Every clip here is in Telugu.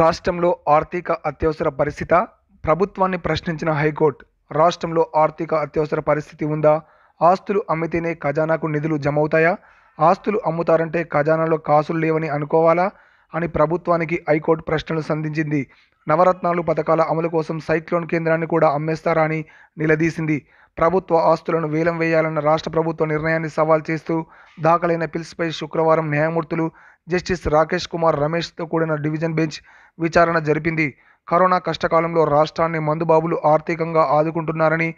రాష్ట్రంలో ఆర్థిక అత్యవసర పరిస్థిత ప్రభుత్వాన్ని ప్రశ్నించిన హైకోర్టు రాష్ట్రంలో ఆర్థిక అత్యవసర పరిస్థితి ఉందా ఆస్తులు అమ్మితేనే ఖజానాకు నిధులు జమవుతాయా ఆస్తులు అమ్ముతారంటే ఖజానాలో కాసులు లేవని అనుకోవాలా అని ప్రభుత్వానికి హైకోర్టు ప్రశ్నలు సంధించింది నవరత్నాలు పథకాల అమలు కోసం సైక్లోన్ కేంద్రాన్ని కూడా అమ్మేస్తారా అని నిలదీసింది ప్రభుత్వ ఆస్తులను వేలం వేయాలన్న రాష్ట్ర ప్రభుత్వ నిర్ణయాన్ని సవాల్ చేస్తూ దాఖలైన పిల్స్పై శుక్రవారం న్యాయమూర్తులు జస్టిస్ రాకేష్ కుమార్ రమేష్తో కూడిన డివిజన్ బెంచ్ విచారణ జరిపింది కరోనా కష్టకాలంలో రాష్ట్రాన్ని మందుబాబులు ఆర్థికంగా ఆదుకుంటున్నారని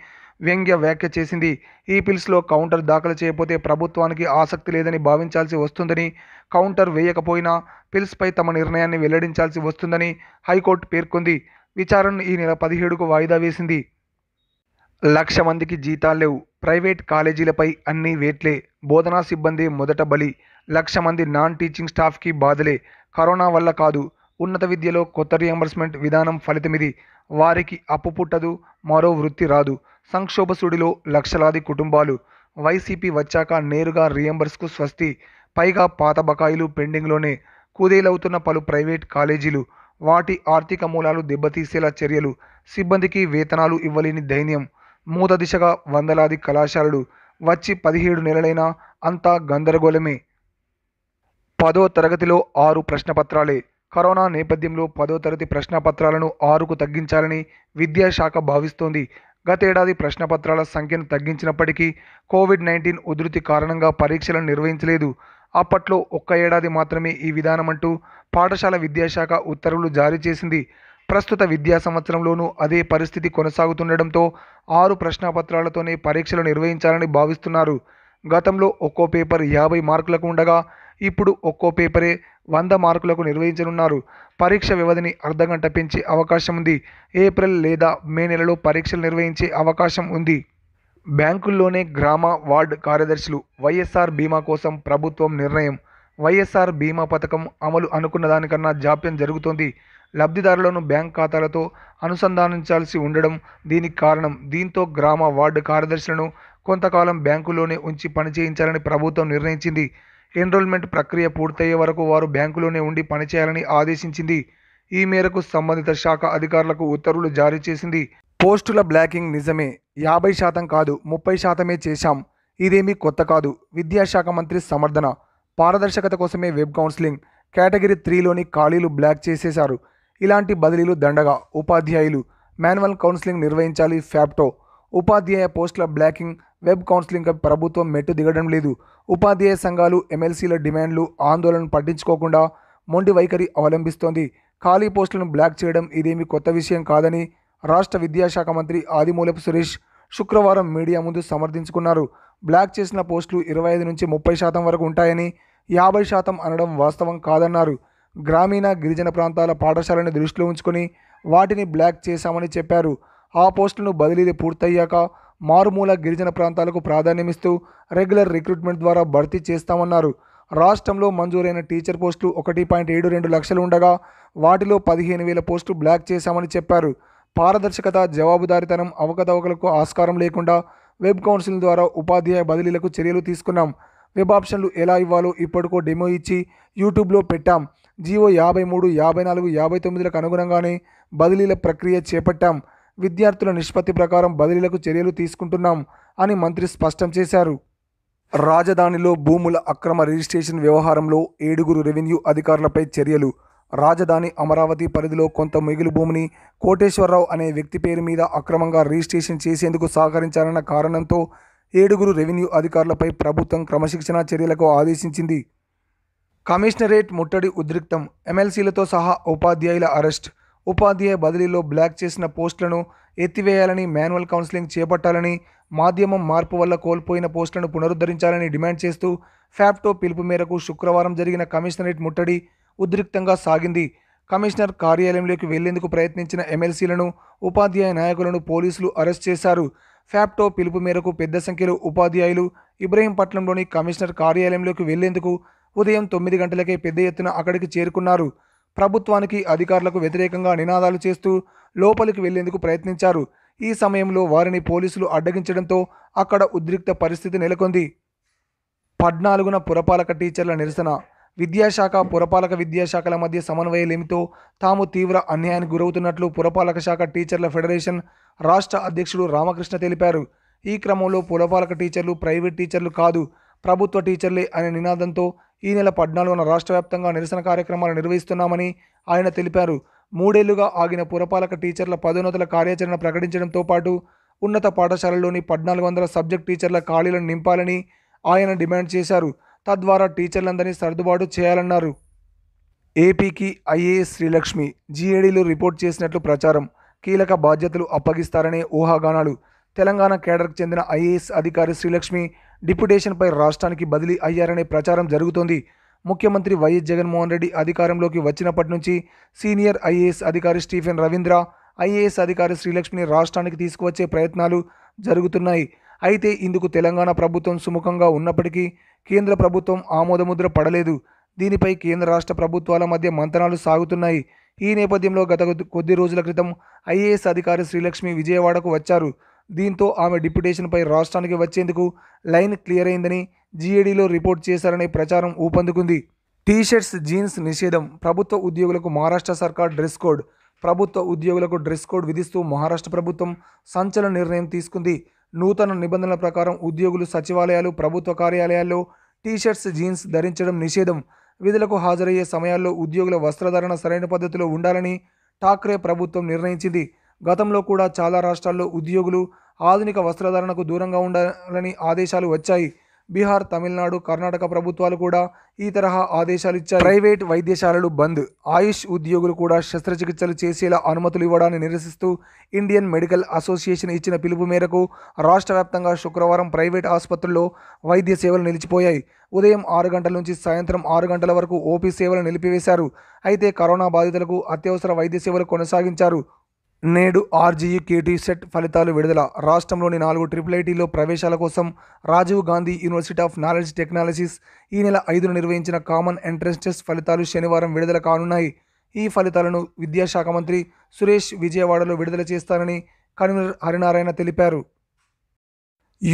వ్యంగ్య వ్యాఖ్య చేసింది ఈ పిల్స్లో కౌంటర్ దాఖలు చేయకపోతే ప్రభుత్వానికి ఆసక్తి లేదని భావించాల్సి వస్తుందని కౌంటర్ వేయకపోయినా పిల్స్పై తమ నిర్ణయాన్ని వెల్లడించాల్సి వస్తుందని హైకోర్టు పేర్కొంది విచారణ ఈ నెల పదిహేడుకు వాయిదా వేసింది లక్ష మందికి జీతాలు లేవు ప్రైవేట్ కాలేజీలపై అన్ని వేట్లే బోధనా సిబ్బంది మొదట బలి లక్ష మంది నాన్ టీచింగ్ స్టాఫ్కి బాధలే కరోనా వల్ల కాదు ఉన్నత విద్యలో కొత్త రియంబర్స్మెంట్ విధానం ఫలితమిది వారికి అప్పు పుట్టదు మరో వృత్తి రాదు సంక్షోభ సుడిలో లక్షలాది కుటుంబాలు వైసీపీ వచ్చాక నేరుగా రియంబర్స్కు స్వస్తి పైగా పాత బకాయిలు పెండింగ్లోనే కుదేలవుతున్న పలు ప్రైవేట్ కాలేజీలు వాటి ఆర్థిక మూలాలు దెబ్బతీసేలా చర్యలు సిబ్బందికి వేతనాలు ఇవ్వలేని దైన్యం మూత దిశగా వందలాది కళాశాలలు వచ్చి పదిహేడు నెలలైనా అంతా గందరగోళమే పదో తరగతిలో ఆరు ప్రశ్నపత్రాలే కరోనా నేపథ్యంలో పదో తరగతి ప్రశ్నపత్రాలను ఆరుకు తగ్గించాలని విద్యాశాఖ భావిస్తోంది గతేడాది ప్రశ్నపత్రాల సంఖ్యను తగ్గించినప్పటికీ కోవిడ్ నైన్టీన్ ఉధృతి కారణంగా పరీక్షలను నిర్వహించలేదు అప్పట్లో ఒక్క ఏడాది మాత్రమే ఈ విధానమంటూ పాఠశాల విద్యాశాఖ ఉత్తర్వులు జారీ చేసింది ప్రస్తుత విద్యా సంవత్సరంలోనూ అదే పరిస్థితి కొనసాగుతుండటంతో ఆరు ప్రశ్నపత్రాలతోనే పరీక్షలు నిర్వహించాలని భావిస్తున్నారు గతంలో ఒక్కో పేపర్ యాభై మార్కులకు ఉండగా ఇప్పుడు ఒక్కో పేపరే వంద మార్కులకు నిర్వహించనున్నారు పరీక్ష వ్యవధిని అర్ధగంట పెంచే అవకాశం ఉంది ఏప్రిల్ లేదా మే నెలలో పరీక్షలు నిర్వహించే అవకాశం ఉంది బ్యాంకుల్లోనే గ్రామ వార్డ్ కార్యదర్శులు వైఎస్ఆర్ బీమా కోసం ప్రభుత్వం నిర్ణయం వైఎస్ఆర్ బీమా పథకం అమలు అనుకున్న దానికన్నా జాప్యం జరుగుతోంది లబ్ధిదారులను బ్యాంక్ ఖాతాలతో అనుసంధానించాల్సి ఉండడం దీనికి కారణం దీంతో గ్రామ వార్డు కార్యదర్శులను కొంతకాలం బ్యాంకులోనే ఉంచి పనిచేయించాలని ప్రభుత్వం నిర్ణయించింది ఎన్రోల్మెంట్ ప్రక్రియ పూర్తయ్యే వరకు వారు బ్యాంకులోనే ఉండి పనిచేయాలని ఆదేశించింది ఈ మేరకు సంబంధిత శాఖ అధికారులకు ఉత్తర్వులు జారీ చేసింది పోస్టుల బ్లాకింగ్ నిజమే యాభై శాతం కాదు ముప్పై శాతమే చేశాం ఇదేమీ కొత్త కాదు విద్యాశాఖ మంత్రి సమర్థన పారదర్శకత కోసమే వెబ్ కౌన్సిలింగ్ కేటగిరీ త్రీలోని ఖాళీలు బ్లాక్ చేసేశారు ఇలాంటి బదిలీలు దండగా ఉపాధ్యాయులు మాన్యువల్ కౌన్సిలింగ్ నిర్వహించాలి ఫ్యాప్టో ఉపాధ్యాయ పోస్టుల బ్లాకింగ్ వెబ్ కౌన్సిలింగ్పై ప్రభుత్వం మెట్టు దిగడం లేదు ఉపాధ్యాయ సంఘాలు ఎమ్మెల్సీల డిమాండ్లు ఆందోళన పట్టించుకోకుండా మొండి వైఖరి అవలంబిస్తోంది ఖాళీ పోస్టులను బ్లాక్ చేయడం ఇదేమి కొత్త విషయం కాదని రాష్ట్ర విద్యాశాఖ మంత్రి ఆదిమూలపు సురేష్ శుక్రవారం మీడియా ముందు సమర్థించుకున్నారు బ్లాక్ చేసిన పోస్టులు ఇరవై ఐదు నుంచి ముప్పై శాతం వరకు ఉంటాయని యాభై శాతం అనడం వాస్తవం కాదన్నారు గ్రామీణ గిరిజన ప్రాంతాల పాఠశాలను దృష్టిలో ఉంచుకొని వాటిని బ్లాక్ చేశామని చెప్పారు ఆ పోస్టులను బదిలీలు పూర్తయ్యాక మారుమూల గిరిజన ప్రాంతాలకు ప్రాధాన్యమిస్తూ రెగ్యులర్ రిక్రూట్మెంట్ ద్వారా భర్తీ చేస్తామన్నారు రాష్ట్రంలో మంజూరైన టీచర్ పోస్టులు ఒకటి పాయింట్ ఏడు రెండు లక్షలు ఉండగా వాటిలో పదిహేను వేల పోస్టులు బ్లాక్ చేశామని చెప్పారు పారదర్శకత జవాబుదారితనం అవకతవకలకు ఆస్కారం లేకుండా వెబ్ కౌన్సిల్ ద్వారా ఉపాధ్యాయ బదిలీలకు చర్యలు తీసుకున్నాం వెబ్ ఆప్షన్లు ఎలా ఇవ్వాలో ఇప్పటికో డెమో ఇచ్చి యూట్యూబ్లో పెట్టాం జీవో యాభై మూడు యాభై నాలుగు యాభై తొమ్మిదిలకు అనుగుణంగానే బదిలీల ప్రక్రియ చేపట్టాం విద్యార్థుల నిష్పత్తి ప్రకారం బదిలీలకు చర్యలు తీసుకుంటున్నాం అని మంత్రి స్పష్టం చేశారు రాజధానిలో భూముల అక్రమ రిజిస్ట్రేషన్ వ్యవహారంలో ఏడుగురు రెవెన్యూ అధికారులపై చర్యలు రాజధాని అమరావతి పరిధిలో కొంత మిగులు భూమిని కోటేశ్వరరావు అనే వ్యక్తి పేరు మీద అక్రమంగా రిజిస్ట్రేషన్ చేసేందుకు సహకరించారన్న కారణంతో ఏడుగురు రెవెన్యూ అధికారులపై ప్రభుత్వం క్రమశిక్షణా చర్యలకు ఆదేశించింది కమిషనరేట్ ముట్టడి ఉద్రిక్తం ఎమ్మెల్సీలతో సహా ఉపాధ్యాయుల అరెస్ట్ ఉపాధ్యాయ బదిలీలో బ్లాక్ చేసిన పోస్టులను ఎత్తివేయాలని మాన్యువల్ కౌన్సిలింగ్ చేపట్టాలని మాధ్యమం మార్పు వల్ల కోల్పోయిన పోస్టులను పునరుద్ధరించాలని డిమాండ్ చేస్తూ ఫ్యాప్టో పిలుపు మేరకు శుక్రవారం జరిగిన కమిషనరేట్ ముట్టడి ఉద్రిక్తంగా సాగింది కమిషనర్ కార్యాలయంలోకి వెళ్లేందుకు ప్రయత్నించిన ఎమ్మెల్సీలను ఉపాధ్యాయ నాయకులను పోలీసులు అరెస్ట్ చేశారు ఫ్యాప్టో పిలుపు మేరకు పెద్ద సంఖ్యలో ఉపాధ్యాయులు ఇబ్రహీంపట్నంలోని కమిషనర్ కార్యాలయంలోకి వెళ్లేందుకు ఉదయం తొమ్మిది గంటలకే పెద్ద ఎత్తున అక్కడికి చేరుకున్నారు ప్రభుత్వానికి అధికారులకు వ్యతిరేకంగా నినాదాలు చేస్తూ లోపలికి వెళ్లేందుకు ప్రయత్నించారు ఈ సమయంలో వారిని పోలీసులు అడ్డగించడంతో అక్కడ ఉద్రిక్త పరిస్థితి నెలకొంది పద్నాలుగున పురపాలక టీచర్ల నిరసన విద్యాశాఖ పురపాలక విద్యాశాఖల మధ్య సమన్వయలేమితో తాము తీవ్ర అన్యాయానికి గురవుతున్నట్లు పురపాలక శాఖ టీచర్ల ఫెడరేషన్ రాష్ట్ర అధ్యక్షుడు రామకృష్ణ తెలిపారు ఈ క్రమంలో పురపాలక టీచర్లు ప్రైవేట్ టీచర్లు కాదు ప్రభుత్వ టీచర్లే అనే నినాదంతో ఈ నెల పద్నాలుగున రాష్ట్ర వ్యాప్తంగా నిరసన కార్యక్రమాలు నిర్వహిస్తున్నామని ఆయన తెలిపారు మూడేళ్లుగా ఆగిన పురపాలక టీచర్ల పదోన్నతుల కార్యాచరణ ప్రకటించడంతో పాటు ఉన్నత పాఠశాలల్లోని పద్నాలుగు వందల సబ్జెక్ట్ టీచర్ల ఖాళీలను నింపాలని ఆయన డిమాండ్ చేశారు తద్వారా టీచర్లందరినీ సర్దుబాటు చేయాలన్నారు ఏపీకి ఐఏఎస్ శ్రీలక్ష్మి జీఏడీలో రిపోర్ట్ చేసినట్లు ప్రచారం కీలక బాధ్యతలు అప్పగిస్తారనే ఊహాగానాలు తెలంగాణ కేడర్కు చెందిన ఐఏఎస్ అధికారి శ్రీలక్ష్మి డిప్యుటేషన్పై రాష్ట్రానికి బదిలీ అయ్యారనే ప్రచారం జరుగుతోంది ముఖ్యమంత్రి వైఎస్ జగన్మోహన్ రెడ్డి అధికారంలోకి వచ్చినప్పటి నుంచి సీనియర్ ఐఏఎస్ అధికారి స్టీఫెన్ రవీంద్ర ఐఏఎస్ అధికారి శ్రీలక్ష్మిని రాష్ట్రానికి తీసుకువచ్చే ప్రయత్నాలు జరుగుతున్నాయి అయితే ఇందుకు తెలంగాణ ప్రభుత్వం సుముఖంగా ఉన్నప్పటికీ కేంద్ర ప్రభుత్వం ఆమోదముద్ర పడలేదు దీనిపై కేంద్ర రాష్ట్ర ప్రభుత్వాల మధ్య మంతనాలు సాగుతున్నాయి ఈ నేపథ్యంలో గత కొద్ది రోజుల క్రితం ఐఏఎస్ అధికారి శ్రీలక్ష్మి విజయవాడకు వచ్చారు దీంతో ఆమె డిప్యుటేషన్పై రాష్ట్రానికి వచ్చేందుకు లైన్ క్లియర్ అయిందని జీఏడీలో రిపోర్ట్ చేశారనే ప్రచారం ఊపందుకుంది టీషర్ట్స్ జీన్స్ నిషేధం ప్రభుత్వ ఉద్యోగులకు మహారాష్ట్ర సర్కార్ డ్రెస్ కోడ్ ప్రభుత్వ ఉద్యోగులకు డ్రెస్ కోడ్ విధిస్తూ మహారాష్ట్ర ప్రభుత్వం సంచలన నిర్ణయం తీసుకుంది నూతన నిబంధనల ప్రకారం ఉద్యోగులు సచివాలయాలు ప్రభుత్వ కార్యాలయాల్లో టీషర్ట్స్ జీన్స్ ధరించడం నిషేధం విధులకు హాజరయ్యే సమయాల్లో ఉద్యోగుల వస్త్రధారణ సరైన పద్ధతిలో ఉండాలని ఠాక్రే ప్రభుత్వం నిర్ణయించింది గతంలో కూడా చాలా రాష్ట్రాల్లో ఉద్యోగులు ఆధునిక వస్త్రధారణకు దూరంగా ఉండాలని ఆదేశాలు వచ్చాయి బీహార్ తమిళనాడు కర్ణాటక ప్రభుత్వాలు కూడా ఈ తరహా ఆదేశాలు ఇచ్చాయి ప్రైవేట్ వైద్యశాలలు బంద్ ఆయుష్ ఉద్యోగులు కూడా శస్త్రచికిత్సలు చేసేలా అనుమతులు ఇవ్వడాన్ని నిరసిస్తూ ఇండియన్ మెడికల్ అసోసియేషన్ ఇచ్చిన పిలుపు మేరకు రాష్ట్ర వ్యాప్తంగా శుక్రవారం ప్రైవేట్ ఆసుపత్రుల్లో వైద్య సేవలు నిలిచిపోయాయి ఉదయం ఆరు గంటల నుంచి సాయంత్రం ఆరు గంటల వరకు ఓపీ సేవలు నిలిపివేశారు అయితే కరోనా బాధితులకు అత్యవసర వైద్య సేవలు కొనసాగించారు నేడు ఆర్జీయు కేటీ సెట్ ఫలితాలు విడుదల రాష్ట్రంలోని నాలుగు ట్రిపుల్ ఐటీలో ప్రవేశాల కోసం Rajiv Gandhi university of knowledge technologies ఈ నెల ఐదున నిర్వహించిన కామన్ ఎంట్రన్స్ టెస్ట్ ఫలితాలు శనివారం విడుదల కానున్నాయి ఈ ఫలితాలను విద్యాశాఖ మంత్రి సురేష్ విజయవాడలో విడుదల చేస్తానని కన్వీనర్ హరినారాయణ తెలిపారు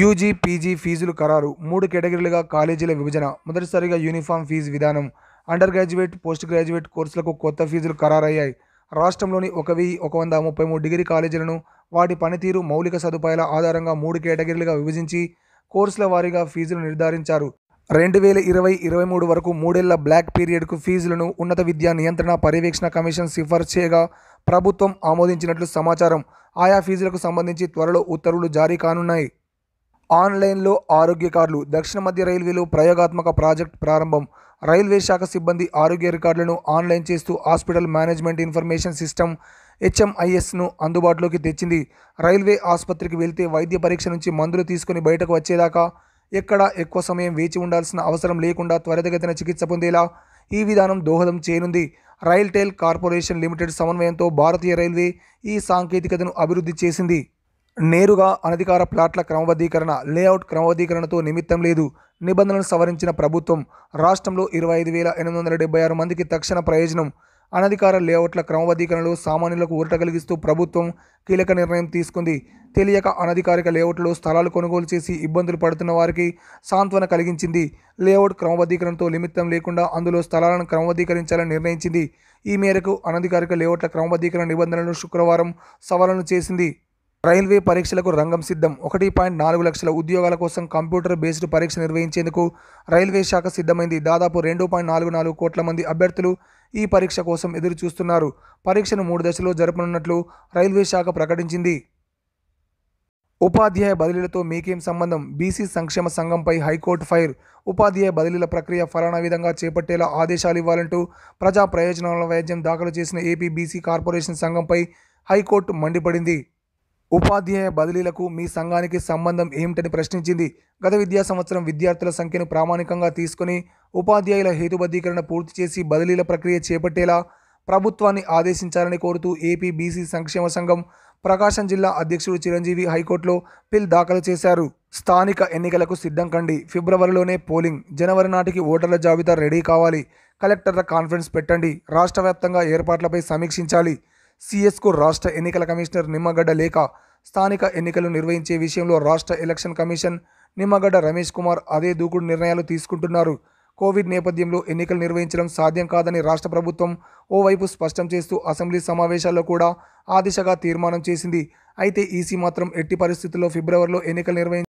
యూజీ పీజీ ఫీజులు ఖరారు మూడు కేటగిరీలుగా కాలేజీల విభజన మొదటిసారిగా యూనిఫామ్ ఫీజు విధానం అండర్ గ్రాడ్యుయేట్ పోస్ట్ గ్రాడ్యుయేట్ కోర్సులకు కొత్త ఫీజులు ఖరారయ్యాయి రాష్ట్రంలోని ఒక వెయ్యి ఒక వంద ముప్పై మూడు డిగ్రీ కాలేజీలను వాటి పనితీరు మౌలిక సదుపాయాల ఆధారంగా మూడు కేటగిరీలుగా విభజించి కోర్సుల వారీగా ఫీజులు నిర్ధారించారు రెండు వేల ఇరవై ఇరవై మూడు వరకు మూడేళ్ల బ్లాక్ పీరియడ్కు ఫీజులను ఉన్నత విద్యా నియంత్రణ పర్యవేక్షణ కమిషన్ సిఫార్సు చేయగా ప్రభుత్వం ఆమోదించినట్లు సమాచారం ఆయా ఫీజులకు సంబంధించి త్వరలో ఉత్తర్వులు జారీ కానున్నాయి ఆన్లైన్లో ఆరోగ్య కార్డులు దక్షిణ మధ్య రైల్వేలో ప్రయోగాత్మక ప్రాజెక్ట్ ప్రారంభం రైల్వే శాఖ సిబ్బంది ఆరోగ్య రికార్డులను ఆన్లైన్ చేస్తూ హాస్పిటల్ మేనేజ్మెంట్ ఇన్ఫర్మేషన్ సిస్టమ్ హెచ్ఎంఐఎస్ను అందుబాటులోకి తెచ్చింది రైల్వే ఆసుపత్రికి వెళ్తే వైద్య పరీక్ష నుంచి మందులు తీసుకుని బయటకు వచ్చేదాకా ఎక్కడ ఎక్కువ సమయం వేచి ఉండాల్సిన అవసరం లేకుండా త్వరితగతిన చికిత్స పొందేలా ఈ విధానం దోహదం చేయనుంది రైల్టెల్ కార్పొరేషన్ లిమిటెడ్ సమన్వయంతో భారతీయ రైల్వే ఈ సాంకేతికతను అభివృద్ధి చేసింది నేరుగా అనధికార ప్లాట్ల క్రమబద్ధీకరణ లేఅవుట్ క్రమబద్ధీకరణతో నిమిత్తం లేదు నిబంధనలు సవరించిన ప్రభుత్వం రాష్ట్రంలో ఇరవై ఐదు వేల ఎనిమిది వందల డెబ్బై ఆరు మందికి తక్షణ ప్రయోజనం అనధికార లేఅవుట్ల క్రమబద్ధీకరణలో సామాన్యులకు ఊరట కలిగిస్తూ ప్రభుత్వం కీలక నిర్ణయం తీసుకుంది తెలియక అనధికారిక లేఅవుట్లో స్థలాలు కొనుగోలు చేసి ఇబ్బందులు పడుతున్న వారికి సాంత్వన కలిగించింది లేఅవుట్ క్రమబద్ధీకరణతో నిమిత్తం లేకుండా అందులో స్థలాలను క్రమబద్ధీకరించాలని నిర్ణయించింది ఈ మేరకు అనధికారిక లేఅవుట్ల క్రమబద్ధీకరణ నిబంధనలను శుక్రవారం సవరణలు చేసింది రైల్వే పరీక్షలకు రంగం సిద్ధం ఒకటి పాయింట్ నాలుగు లక్షల ఉద్యోగాల కోసం కంప్యూటర్ బేస్డ్ పరీక్ష నిర్వహించేందుకు రైల్వే శాఖ సిద్ధమైంది దాదాపు రెండు పాయింట్ నాలుగు నాలుగు కోట్ల మంది అభ్యర్థులు ఈ పరీక్ష కోసం ఎదురు చూస్తున్నారు పరీక్షను మూడు దశలో జరపనున్నట్లు రైల్వే శాఖ ప్రకటించింది ఉపాధ్యాయ బదిలీలతో మీకేం సంబంధం బీసీ సంక్షేమ సంఘంపై హైకోర్టు ఫైర్ ఉపాధ్యాయ బదిలీల ప్రక్రియ ఫలానా విధంగా చేపట్టేలా ఆదేశాలు ఇవ్వాలంటూ ప్రజా ప్రయోజనాల వైద్యం దాఖలు చేసిన ఏపీ బీసీ కార్పొరేషన్ సంఘంపై హైకోర్టు మండిపడింది ఉపాధ్యాయ బదిలీలకు మీ సంఘానికి సంబంధం ఏమిటని ప్రశ్నించింది గత విద్యా సంవత్సరం విద్యార్థుల సంఖ్యను ప్రామాణికంగా తీసుకుని ఉపాధ్యాయుల హేతుబద్ధీకరణ పూర్తి చేసి బదిలీల ప్రక్రియ చేపట్టేలా ప్రభుత్వాన్ని ఆదేశించాలని కోరుతూ ఏపీ బీసీ సంక్షేమ సంఘం ప్రకాశం జిల్లా అధ్యక్షుడు చిరంజీవి హైకోర్టులో పిల్ దాఖలు చేశారు స్థానిక ఎన్నికలకు సిద్ధం కండి ఫిబ్రవరిలోనే పోలింగ్ జనవరి నాటికి ఓటర్ల జాబితా రెడీ కావాలి కలెక్టర్ల కాన్ఫరెన్స్ పెట్టండి రాష్ట్ర వ్యాప్తంగా ఏర్పాట్లపై సమీక్షించాలి సిఎస్కు రాష్ట్ర ఎన్నికల కమిషనర్ నిమ్మగడ్డ లేక స్థానిక ఎన్నికలు నిర్వహించే విషయంలో రాష్ట్ర ఎలక్షన్ కమిషన్ నిమ్మగడ్డ రమేష్ కుమార్ అదే దూకుడు నిర్ణయాలు తీసుకుంటున్నారు కోవిడ్ నేపథ్యంలో ఎన్నికలు నిర్వహించడం సాధ్యం కాదని రాష్ట్ర ప్రభుత్వం ఓవైపు స్పష్టం చేస్తూ అసెంబ్లీ సమావేశాల్లో కూడా ఆ దిశగా తీర్మానం చేసింది అయితే ఈసీ మాత్రం ఎట్టి పరిస్థితుల్లో ఫిబ్రవరిలో ఎన్నికలు నిర్వహించ